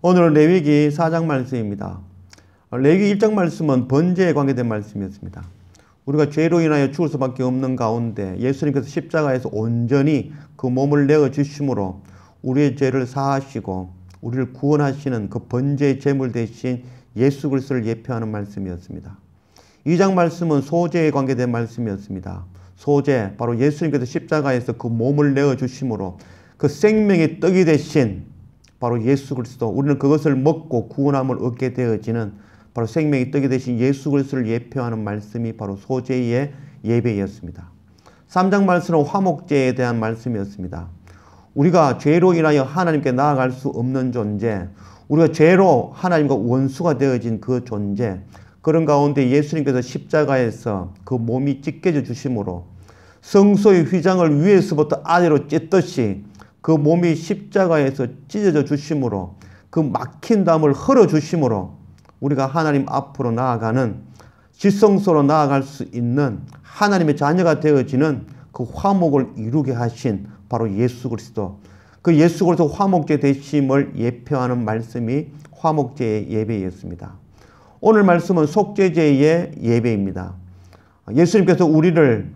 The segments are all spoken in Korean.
오늘은 레위기 4장 말씀입니다. 레위기 1장 말씀은 번제에 관계된 말씀이었습니다. 우리가 죄로 인하여 죽을 수밖에 없는 가운데 예수님께서 십자가에서 온전히 그 몸을 내어 주심으로 우리의 죄를 사하시고 우리를 구원하시는 그 번제의 제물 대신 예수 그리스를 예표하는 말씀이었습니다. 2장 말씀은 소제에 관계된 말씀이었습니다. 소제 바로 예수님께서 십자가에서 그 몸을 내어 주심으로 그 생명의 떡이 대신 바로 예수 그리스도 우리는 그것을 먹고 구원함을 얻게 되어지는 바로 생명이 떡이 되신 예수 그리스도를 예표하는 말씀이 바로 소제의 예배였습니다. 3장 말씀은 화목제에 대한 말씀이었습니다. 우리가 죄로 인하여 하나님께 나아갈 수 없는 존재, 우리가 죄로 하나님과 원수가 되어진 그 존재, 그런 가운데 예수님께서 십자가에서 그 몸이 찢겨져 주심으로 성소의 휘장을 위에서부터 아래로 찢듯이 그 몸이 십자가에서 찢어져 주심으로 그 막힌 담을 흘어 주심으로 우리가 하나님 앞으로 나아가는 지성소로 나아갈 수 있는 하나님의 자녀가 되어지는 그 화목을 이루게 하신 바로 예수 그리스도 그 예수 그리스도 화목제 되심을 예표하는 말씀이 화목제의 예배였습니다. 오늘 말씀은 속죄제의 예배입니다. 예수님께서 우리를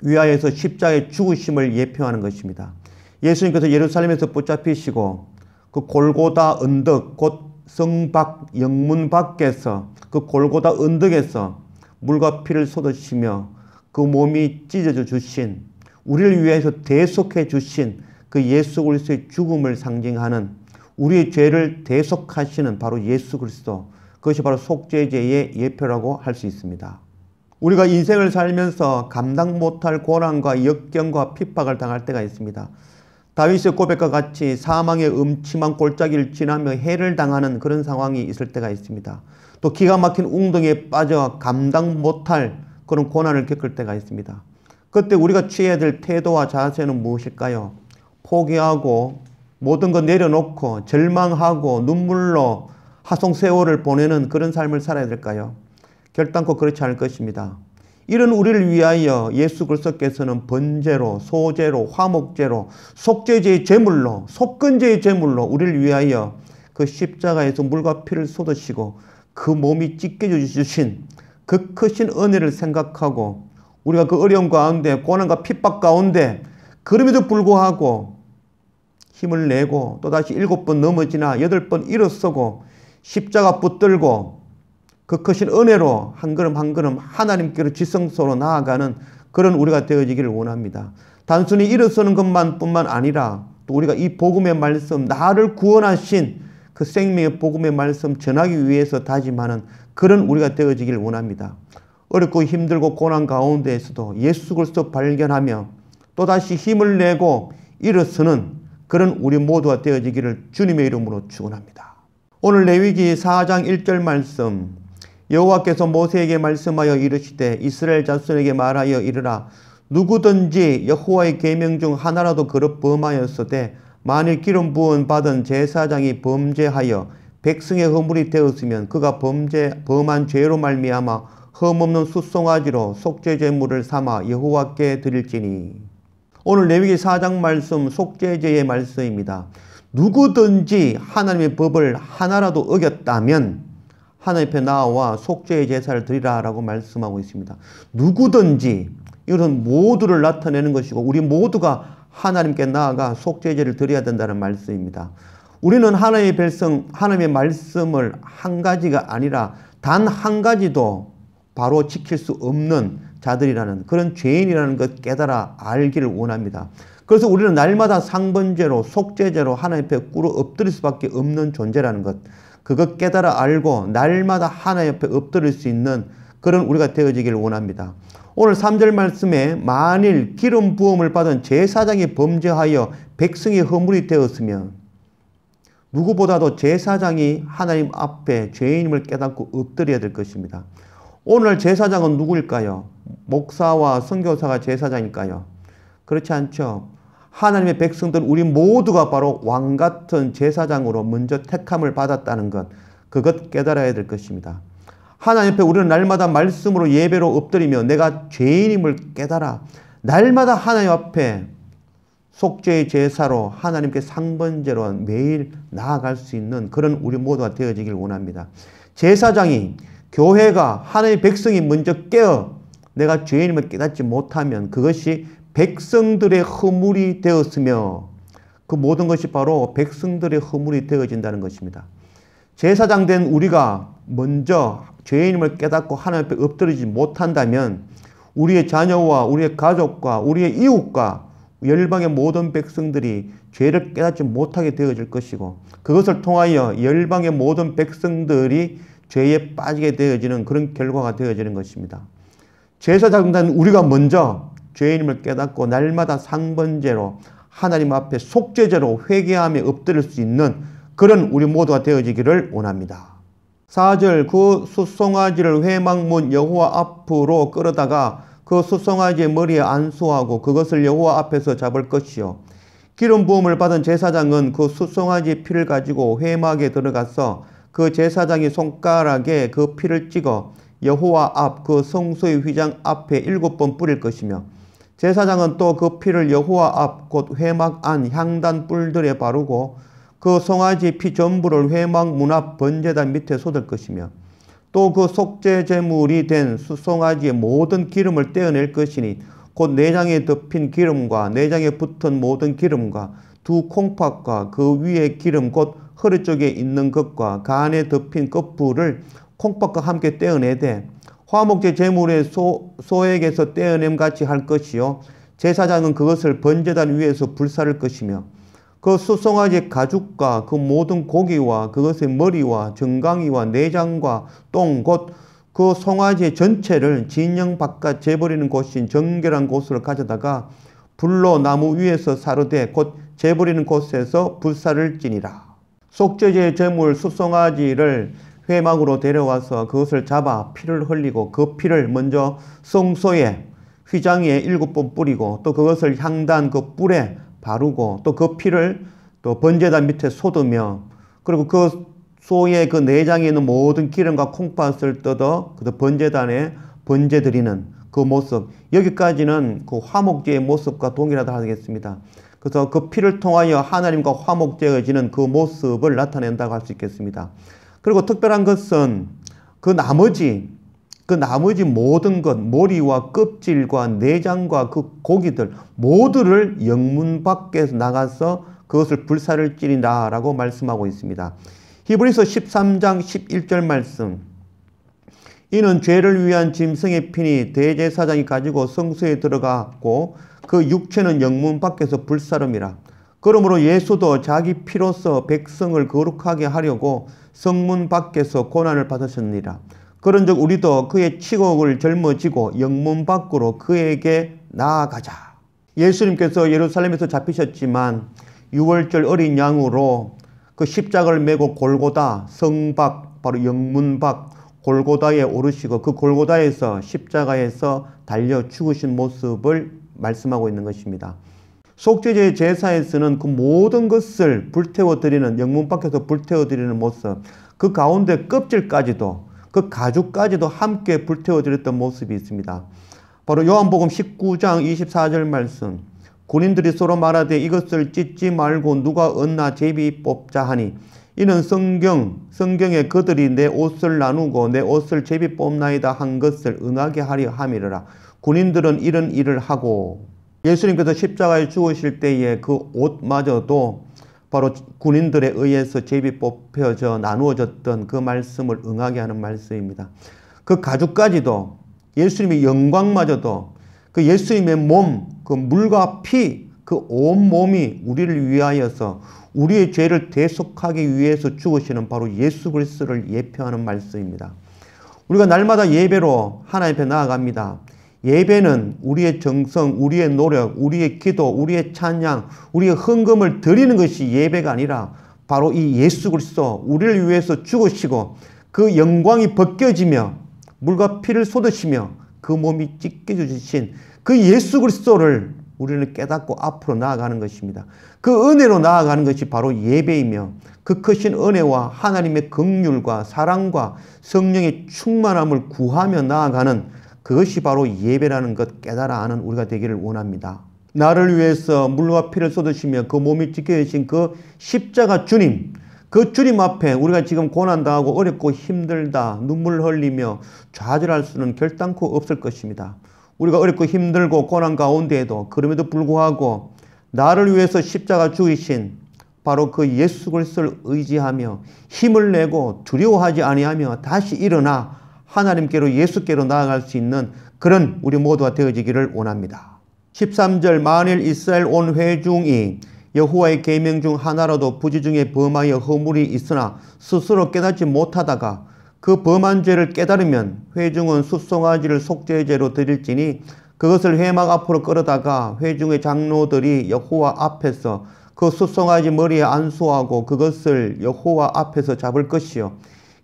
위하여서 십자의 죽으심을 예표하는 것입니다. 예수님께서 예루살렘에서 붙잡히시고 그 골고다 언덕 곧성박 영문 밖에서 그 골고다 언덕에서 물과 피를 쏟으시며 그 몸이 찢어져 주신 우리를 위해서 대속해 주신 그 예수 그리스도의 죽음을 상징하는 우리의 죄를 대속하시는 바로 예수 그리스도 그것이 바로 속죄제의 예표라고 할 수 있습니다. 우리가 인생을 살면서 감당 못할 고난과 역경과 핍박을 당할 때가 있습니다. 다윗의 고백과 같이 사망의 음침한 골짜기를 지나며 해를 당하는 그런 상황이 있을 때가 있습니다. 또 기가 막힌 웅덩이에 빠져 감당 못할 그런 고난을 겪을 때가 있습니다. 그때 우리가 취해야 될 태도와 자세는 무엇일까요? 포기하고 모든 것 내려놓고 절망하고 눈물로 하송 세월을 보내는 그런 삶을 살아야 될까요? 결단코 그렇지 않을 것입니다. 이런 우리를 위하여 예수 그리스도께서는 번제로 소제로 화목제로 속죄제의 제물로 속건제의 제물로 우리를 위하여 그 십자가에서 물과 피를 쏟으시고 그 몸이 찢겨져 주신 그 크신 은혜를 생각하고 우리가 그 어려움 가운데 고난과 핍박 가운데 그럼에도 불구하고 힘을 내고 또다시 일곱 번 넘어지나 여덟 번 일어서고 십자가 붙들고 그것이 은혜로 한 걸음 한 걸음 하나님께로 지성소로 나아가는 그런 우리가 되어지기를 원합니다. 단순히 일어서는 것만 뿐만 아니라 또 우리가 이 복음의 말씀, 나를 구원하신 그 생명의 복음의 말씀 전하기 위해서 다짐하는 그런 우리가 되어지기를 원합니다. 어렵고 힘들고 고난 가운데에서도 예수 그리스도 발견하며 또다시 힘을 내고 일어서는 그런 우리 모두가 되어지기를 주님의 이름으로 축원합니다. 오늘 레위기 4장 1절 말씀 여호와께서 모세에게 말씀하여 이르시되 이스라엘 자손에게 말하여 이르라 누구든지 여호와의 계명 중 하나라도 그릇 범하였으되 만일 기름 부은 받은 제사장이 범죄하여 백성의 허물이 되었으면 그가 범죄 범한 죄로 말미암아 흠없는 숫송아지로 속죄 제물을 삼아 여호와께 드릴지니 오늘 레위기 4장 말씀 속죄제의 말씀입니다. 누구든지 하나님의 법을 하나라도 어겼다면 하나님 앞에 나와 속죄의 제사를 드리라라고 말씀하고 있습니다. 누구든지 이것 모두를 나타내는 것이고 우리 모두가 하나님께 나아가 속죄제를 드려야 된다는 말씀입니다. 우리는 하나님의 백성, 하나님의 말씀을 한 가지가 아니라 단 한 가지도 바로 지킬 수 없는 자들이라는 그런 죄인이라는 것 깨달아 알기를 원합니다. 그래서 우리는 날마다 상번제로속죄제로 하나님 앞에 꿇어 엎드릴 수밖에 없는 존재라는 것 그것 깨달아 알고 날마다 하나님 앞에 엎드릴 수 있는 그런 우리가 되어지기를 원합니다. 오늘 3절 말씀에 만일 기름 부음을 받은 제사장이 범죄하여 백성의 허물이 되었으면 누구보다도 제사장이 하나님 앞에 죄인임을 깨닫고 엎드려야 될 것입니다. 오늘 제사장은 누구일까요? 목사와 선교사가 제사자니까요. 그렇지 않죠. 하나님의 백성들 우리 모두가 바로 왕 같은 제사장으로 먼저 택함을 받았다는 것 그것 깨달아야 될 것입니다. 하나님 앞에 우리는 날마다 말씀으로 예배로 엎드리며 내가 죄인임을 깨달아 날마다 하나님 앞에 속죄의 제사로 하나님께 상번제로 매일 나아갈 수 있는 그런 우리 모두가 되어지길 원합니다. 제사장이 교회가 하나님의 백성이 먼저 깨어 내가 죄인임을 깨닫지 못하면 그것이 백성들의 허물이 되었으며 그 모든 것이 바로 백성들의 허물이 되어진다는 것입니다. 제사장 된 우리가 먼저 죄인임을 깨닫고 하나님 앞에 엎드리지 못한다면 우리의 자녀와 우리의 가족과 우리의 이웃과 열방의 모든 백성들이 죄를 깨닫지 못하게 되어질 것이고 그것을 통하여 열방의 모든 백성들이 죄에 빠지게 되어지는 그런 결과가 되어지는 것입니다. 제사장단 우리가 먼저 죄인임을 깨닫고 날마다 상번제로 하나님 앞에 속죄제로 회개함에 엎드릴 수 있는 그런 우리 모두가 되어지기를 원합니다. 4절 그 수송아지를 회막문 여호와 앞으로 끌어다가 그 수송아지의 머리에 안수하고 그것을 여호와 앞에서 잡을 것이요. 기름 부음을 받은 제사장은 그 수송아지의 피를 가지고 회막에 들어가서 그 제사장이 손가락에 그 피를 찍어 여호와 앞 그 성소의 휘장 앞에 일곱 번 뿌릴 것이며 제사장은 또 그 피를 여호와 앞 곧 회막 안 향단 뿔들에 바르고 그 송아지 피 전부를 회막 문 앞 번제단 밑에 쏟을 것이며 또 그 속죄 제물이 된 수송아지의 모든 기름을 떼어낼 것이니 곧 내장에 덮인 기름과 내장에 붙은 모든 기름과 두 콩팥과 그 위에 기름 곧 허리 쪽에 있는 것과 간에 덮인 껍풀을 콩밥과 함께 떼어내되 화목제 제물의 소, 소액에서 떼어냄 같이 할 것이요 제사장은 그것을 번제단 위에서 불사를 것이며 그 수송아지 가죽과 그 모든 고기와 그것의 머리와 정강이와 내장과 똥 곧 그 송아지의 전체를 진영 바깥 재버리는 곳인 정결한 곳으로 가져다가 불로 나무 위에서 사르되 곧 재버리는 곳에서 불사를 지니라. 속죄제 제물 수송아지를 회막으로 데려와서 그것을 잡아 피를 흘리고 그 피를 먼저 성소에 휘장에 일곱 번 뿌리고 또 그것을 향단 그 뿔에 바르고 또 그 피를 또 번제단 밑에 쏟으며 그리고 그 소의 그 내장에 있는 모든 기름과 콩팥을 뜯어 그 번제단에 번제 드리는 그 모습 여기까지는 그 화목제의 모습과 동일하다 하겠습니다. 그래서 그 피를 통하여 하나님과 화목제어지는그 모습을 나타낸다고 할 수 있겠습니다. 그리고 특별한 것은 그 나머지 그 나머지 모든 것, 머리와 껍질과 내장과 그 고기들 모두를 영문 밖에 서 나가서 그것을 불사를 찌린다라고 말씀하고 있습니다. 히브리서 13장 11절 말씀. 이는 죄를 위한 짐승의 피니 대제사장이 가지고 성소에 들어갔고 그 육체는 영문 밖에서 불사름이라. 그러므로 예수도 자기 피로서 백성을 거룩하게 하려고 성문 밖에서 고난을 받으셨느니라. 그런즉 우리도 그의 치곡을 젊어지고 영문 밖으로 그에게 나아가자. 예수님께서 예루살렘에서 잡히셨지만 6월절 어린 양으로 그 십자가를 메고 골고다 성박 바로 영문 밖 골고다에 오르시고 그 골고다에서 십자가에서 달려 죽으신 모습을 말씀하고 있는 것입니다. 속죄제 제사에서는 그 모든 것을 불태워드리는, 영문 밖에서 불태워드리는 모습, 그 가운데 껍질까지도, 그 가죽까지도 함께 불태워드렸던 모습이 있습니다. 바로 요한복음 19장 24절 말씀. 군인들이 서로 말하되 이것을 찢지 말고 누가 얻나 제비 뽑자 하니 이는 성경, 성경에 그들이 내 옷을 나누고 내 옷을 제비 뽑나이다 한 것을 응하게 하려 함이라. 군인들은 이런 일을 하고 예수님께서 십자가에 죽으실 때에 그 옷마저도 바로 군인들에 의해서 제비 뽑혀져 나누어졌던 그 말씀을 응하게 하는 말씀입니다. 그 가죽까지도 예수님의 영광마저도 그 예수님의 몸, 그 물과 피, 그 온몸이 우리를 위하여서 우리의 죄를 대속하기 위해서 죽으시는 바로 예수 그리스를 예표하는 말씀입니다. 우리가 날마다 예배로 하나님 앞에 나아갑니다. 예배는 우리의 정성, 우리의 노력, 우리의 기도, 우리의 찬양, 우리의 헌금을 드리는 것이 예배가 아니라 바로 이 예수 그리스도 우리를 위해서 죽으시고 그 영광이 벗겨지며 물과 피를 쏟으시며 그 몸이 찢겨져 주신 그 예수 그리스도를 우리는 깨닫고 앞으로 나아가는 것입니다. 그 은혜로 나아가는 것이 바로 예배이며 그 크신 은혜와 하나님의 극휼과 사랑과 성령의 충만함을 구하며 나아가는 그것이 바로 예배라는 것 깨달아 아는 우리가 되기를 원합니다. 나를 위해서 물과 피를 쏟으시며 그 몸이 지켜주신 그 십자가 주님, 그 주님 앞에 우리가 지금 고난당하고 어렵고 힘들다, 눈물 흘리며 좌절할 수는 결단코 없을 것입니다. 우리가 어렵고 힘들고 고난 가운데에도 그럼에도 불구하고 나를 위해서 십자가 죽이신 바로 그 예수 그리스를 의지하며 힘을 내고 두려워하지 아니하며 다시 일어나 하나님께로 예수께로 나아갈 수 있는 그런 우리 모두가 되어지기를 원합니다. 13절 만일 이스라엘 온 회중이 여호와의 계명 중 하나라도 부지 중에 범하여 허물이 있으나 스스로 깨닫지 못하다가 그 범한 죄를 깨달으면 회중은 숫송아지를 속죄죄로 드릴지니 그것을 회막 앞으로 끌어다가 회중의 장로들이 여호와 앞에서 그 숫송아지 머리에 안수하고 그것을 여호와 앞에서 잡을 것이요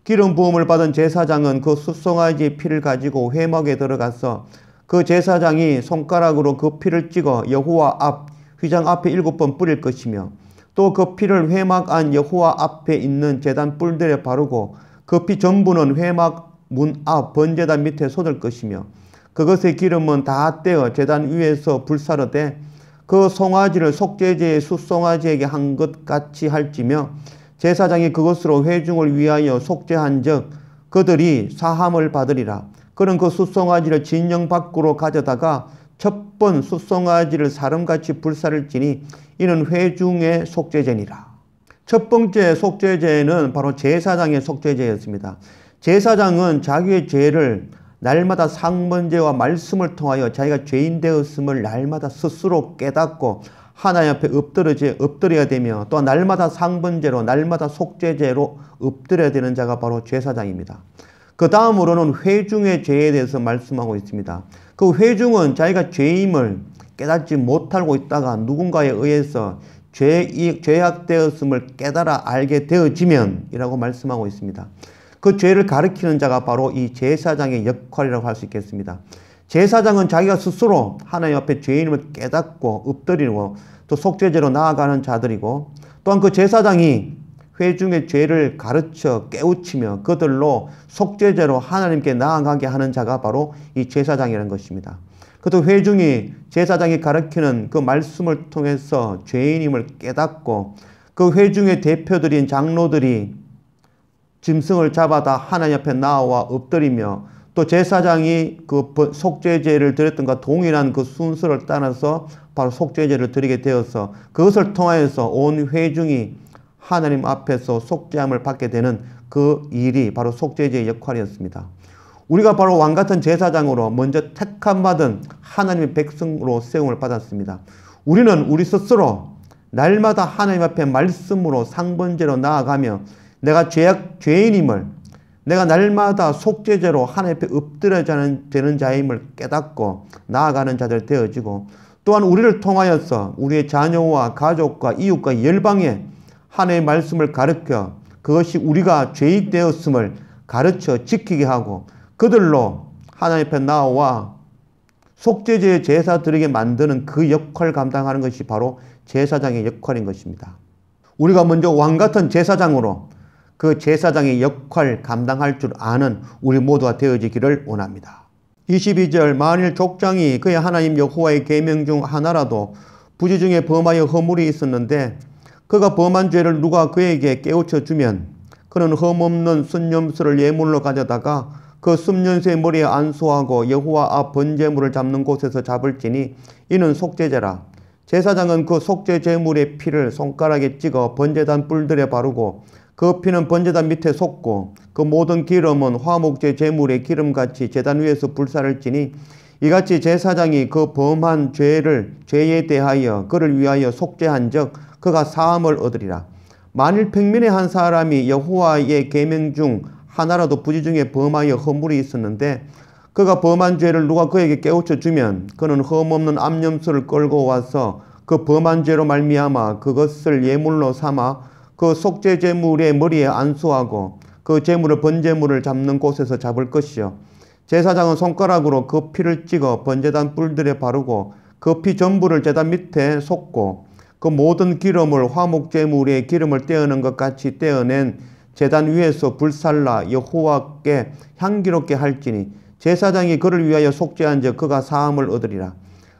기름 부음을 받은 제사장은 그 숫송아지 피를 가지고 회막에 들어가서 그 제사장이 손가락으로 그 피를 찍어 여호와 앞 휘장 앞에 일곱 번 뿌릴 것이며 또 그 피를 회막 안 여호와 앞에 있는 재단 뿔들에 바르고 그 피 전부는 회막 문 앞 번제단 밑에 쏟을 것이며 그것의 기름은 다 떼어 재단 위에서 불사르되 그 송아지를 속죄제의 숫송아지에게 한 것 같이 할지며 제사장이 그것으로 회중을 위하여 속죄한 즉 그들이 사함을 받으리라. 그는 그 숫송아지를 진영 밖으로 가져다가 첫번 숫송아지를 사람같이 불사를 지니 이는 회중의 속죄제니라. 첫 번째 속죄제는 바로 제사장의 속죄제였습니다. 제사장은 자기의 죄를 날마다 상번제와 말씀을 통하여 자기가 죄인 되었음을 날마다 스스로 깨닫고 하나님 앞에 엎드려지, 엎드려야 되며 또 날마다 상분제로 날마다 속죄제로 엎드려야 되는 자가 바로 제사장입니다. 그 다음으로는 회중의 죄에 대해서 말씀하고 있습니다. 그 회중은 자기가 죄임을 깨닫지 못하고 있다가 누군가에 의해서 죄, 악되었음을 깨달아 알게 되어지면 이라고 말씀하고 있습니다. 그 죄를 가르키는 자가 바로 이 제사장의 역할이라고 할 수 있겠습니다. 제사장은 자기가 스스로 하나님 앞에 죄인임을 깨닫고 엎드리고 또 속죄제로 나아가는 자들이고 또한 그 제사장이 회중의 죄를 가르쳐 깨우치며 그들로 속죄제로 하나님께 나아가게 하는 자가 바로 이 제사장이라는 것입니다. 그도 회중이 제사장이 가르치는 그 말씀을 통해서 죄인임을 깨닫고 그 회중의 대표들인 장로들이 짐승을 잡아다 하나님 앞에 나와 엎드리며 또 제사장이 그 속죄제를 드렸던가 동일한 그 순서를 따라서 바로 속죄제를 드리게 되어서 그것을 통하여서 온 회중이 하나님 앞에서 속죄함을 받게 되는 그 일이 바로 속죄제의 역할이었습니다. 우리가 바로 왕 같은 제사장으로 먼저 택함 받은 하나님의 백성으로 세움을 받았습니다. 우리는 우리 스스로 날마다 하나님 앞에 말씀으로 상번제로 나아가며 내가 죄악 죄인임을 내가 날마다 속죄제로 하나님 앞에 엎드려 되는 자임을 깨닫고 나아가는 자들 되어지고 또한 우리를 통하여서 우리의 자녀와 가족과 이웃과 열방에 하나님의 말씀을 가르켜 그것이 우리가 죄인 되었음을 가르쳐 지키게 하고 그들로 하나님 앞에 나와 속죄제의 제사드리게 만드는 그 역할 을 감당하는 것이 바로 제사장의 역할인 것입니다. 우리가 먼저 왕같은 제사장으로 그 제사장의 역할 감당할 줄 아는 우리 모두가 되어지기를 원합니다. 22절 만일 족장이 그의 하나님 여호와의 계명 중 하나라도 부지 중에 범하여 허물이 있었는데 그가 범한 죄를 누가 그에게 깨우쳐 주면 그는 험없는 순념수를 예물로 가져다가 그 습년수의 머리에 안수하고 여호와 앞 번제물을 잡는 곳에서 잡을지니 이는 속죄제라 제사장은 그 속죄제물의 피를 손가락에 찍어 번제단 뿔들에 바르고 그 피는 번제단 밑에 솟고 그 모든 기름은 화목제 제물의 기름같이 제단 위에서 불사를 지니 이같이 제사장이 그 범한 죄를 죄에 대하여 그를 위하여 속죄한적 그가 사함을 얻으리라 만일 평민의 한 사람이 여호와의 계명 중 하나라도 부지 중에 범하여 허물이 있었는데 그가 범한 죄를 누가 그에게 깨우쳐 주면 그는 허없는 암염소를 끌고 와서 그 범한 죄로 말미암아 그것을 예물로 삼아 그 속죄 제물의 머리에 안수하고 그 제물을 번제물을 잡는 곳에서 잡을 것이요 제사장은 손가락으로 그 피를 찍어 번제단 뿔들에 바르고 그 피 전부를 제단 밑에 솟고 그 모든 기름을 화목 제물에 기름을 떼어낸 것 같이 떼어낸 제단 위에서 불살라 여호와께 향기롭게 할지니 제사장이 그를 위하여 속죄한즉 그가 사함을 얻으리라.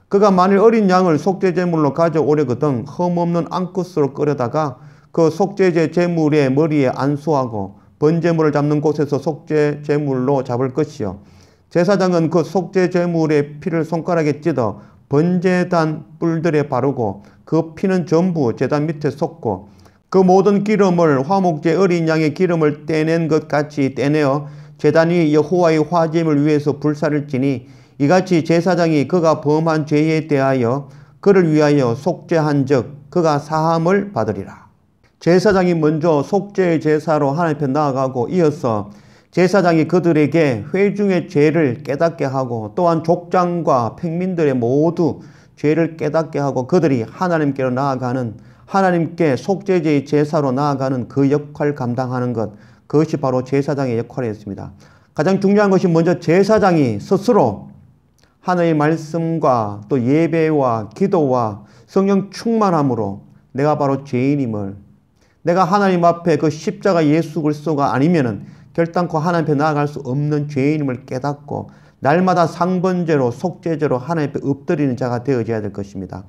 그가 만일 어린 양을 속죄제물로 가져오려거든 흠없는 암컷으로 끌어다가 그 속죄제 제물의 머리에 안수하고 번제물을 잡는 곳에서 속죄 제물로 잡을 것이요 제사장은 그 속죄 제물의 피를 손가락에 찌더 번제단 뿔들에 바르고 그 피는 전부 제단 밑에 솟고 그 모든 기름을 화목제 어린 양의 기름을 떼낸 것 같이 떼내어 제단이 여호와의 화제물 위에서 불사를 지니 이같이 제사장이 그가 범한 죄에 대하여 그를 위하여 속죄한 즉 그가 사함을 받으리라. 제사장이 먼저 속죄의 제사로 하나님 앞에 나아가고 이어서 제사장이 그들에게 회중의 죄를 깨닫게 하고 또한 족장과 평민들의 모두 죄를 깨닫게 하고 그들이 하나님께로 나아가는 하나님께 속죄제의 제사로 나아가는 그 역할을 감당하는 것 그것이 바로 제사장의 역할이었습니다. 가장 중요한 것이 먼저 제사장이 스스로 하나님의 말씀과 또 예배와 기도와 성령 충만함으로 내가 바로 죄인임을 내가 하나님 앞에 그 십자가 예수 그리스도가 아니면은 결단코 하나님 앞에 나아갈 수 없는 죄인임을 깨닫고 날마다 상번제로속죄제로 하나님 앞에 엎드리는 자가 되어져야 될 것입니다.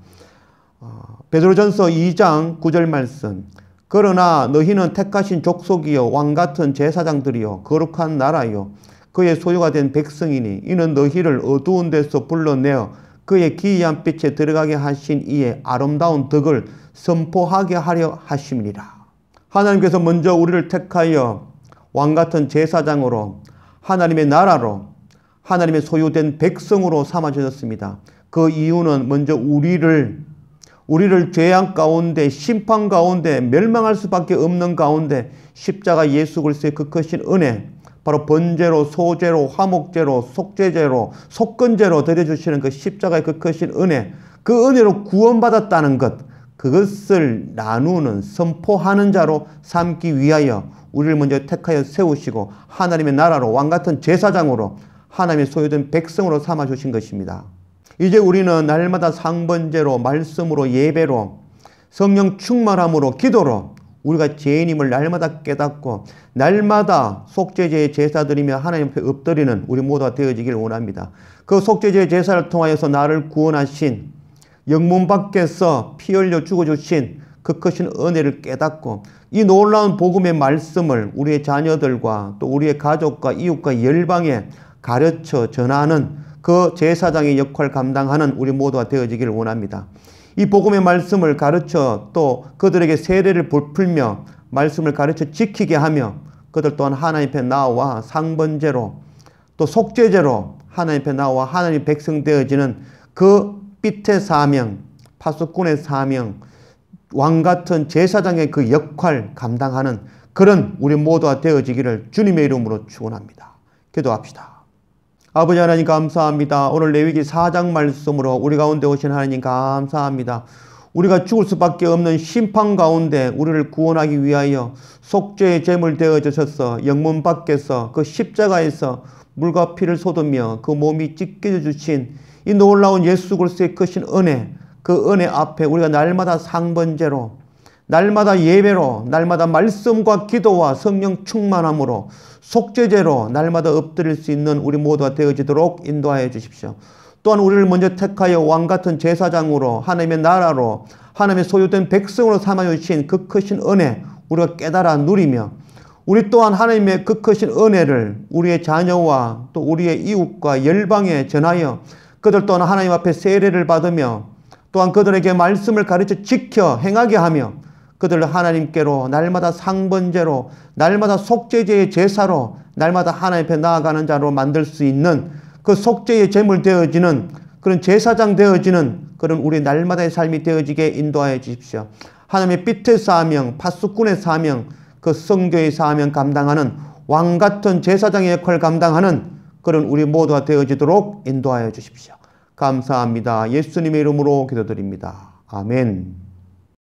어, 베드로전서 2장 9절 말씀 그러나 너희는 택하신 족속이요 왕 같은 제사장들이요 거룩한 나라요 그의 소유가 된 백성이니 이는 너희를 어두운 데서 불러내어 그의 기이한 빛에 들어가게 하신 이의 아름다운 덕을 선포하게 하려 하심이라 하나님께서 먼저 우리를 택하여 왕 같은 제사장으로 하나님의 나라로 하나님의 소유된 백성으로 삼아 주셨습니다. 그 이유는 먼저 우리를 우리를 죄악 가운데 심판 가운데 멸망할 수밖에 없는 가운데 십자가 예수 그리스의그 크신 은혜 바로 번제로 소제로 화목제로 속죄제로 속건제로 드려 주시는 그 십자가의 그 크신 은혜 그 은혜로 구원받았다는 것 그것을 나누는 선포하는 자로 삼기 위하여 우리를 먼저 택하여 세우시고 하나님의 나라로 왕 같은 제사장으로 하나님의 소유된 백성으로 삼아 주신 것입니다. 이제 우리는 날마다 상번제로 말씀으로 예배로 성령 충만함으로 기도로 우리가 죄인임을 날마다 깨닫고 날마다 속죄제의 제사 드리며 하나님 앞에 엎드리는 우리 모두가 되어지길 원합니다. 그 속죄제의 제사를 통하여서 나를 구원하신 영문 밖에서 피 흘려 죽어주신 그 크신 은혜를 깨닫고 이 놀라운 복음의 말씀을 우리의 자녀들과 또 우리의 가족과 이웃과 열방에 가르쳐 전하는 그 제사장의 역할 을 감당하는 우리 모두가 되어지기를 원합니다. 이 복음의 말씀을 가르쳐 또 그들에게 세례를 베풀며 말씀을 가르쳐 지키게 하며 그들 또한 하나님 앞에 나와 상번제로 또 속죄제로 하나님 앞에 나와 하나님 백성 되어지는 그 빛의 사명, 파수꾼의 사명, 왕 같은 제사장의 그 역할 감당하는 그런 우리 모두가 되어지기를 주님의 이름으로 축원합니다. 기도합시다. 아버지 하나님 감사합니다. 오늘 레위기 4장 말씀으로 우리 가운데 오신 하나님 감사합니다. 우리가 죽을 수밖에 없는 심판 가운데 우리를 구원하기 위하여 속죄의 죄물 되어 주서 영문 밖에서 그 십자가에서 물과 피를 쏟으며 그 몸이 찢겨져 주신 이 놀라운 예수 그리스도의 크신 은혜, 그 은혜 앞에 우리가 날마다 상번제로 날마다 예배로, 날마다 말씀과 기도와 성령 충만함으로, 속죄제로 날마다 엎드릴 수 있는 우리 모두가 되어지도록 인도하여 주십시오. 또한 우리를 먼저 택하여 왕 같은 제사장으로, 하나님의 나라로, 하나님의 소유된 백성으로 삼아 주신 그 크신 은혜, 우리가 깨달아 누리며, 우리 또한 하나님의 그 크신 은혜를 우리의 자녀와 또 우리의 이웃과 열방에 전하여 그들 또한 하나님 앞에 세례를 받으며 또한 그들에게 말씀을 가르쳐 지켜 행하게 하며 그들을 하나님께로 날마다 상번제로 날마다 속죄제의 제사로 날마다 하나님 앞에 나아가는 자로 만들 수 있는 그 속죄의 제물 되어지는 그런 제사장 되어지는 그런 우리 날마다의 삶이 되어지게 인도하여 주십시오. 하나님의 빛의 사명, 파수꾼의 사명, 그 성교의 사명 감당하는 왕 같은 제사장의 역할 감당하는 그런 우리 모두가 되어지도록 인도하여 주십시오. 감사합니다. 예수님의 이름으로 기도드립니다. 아멘.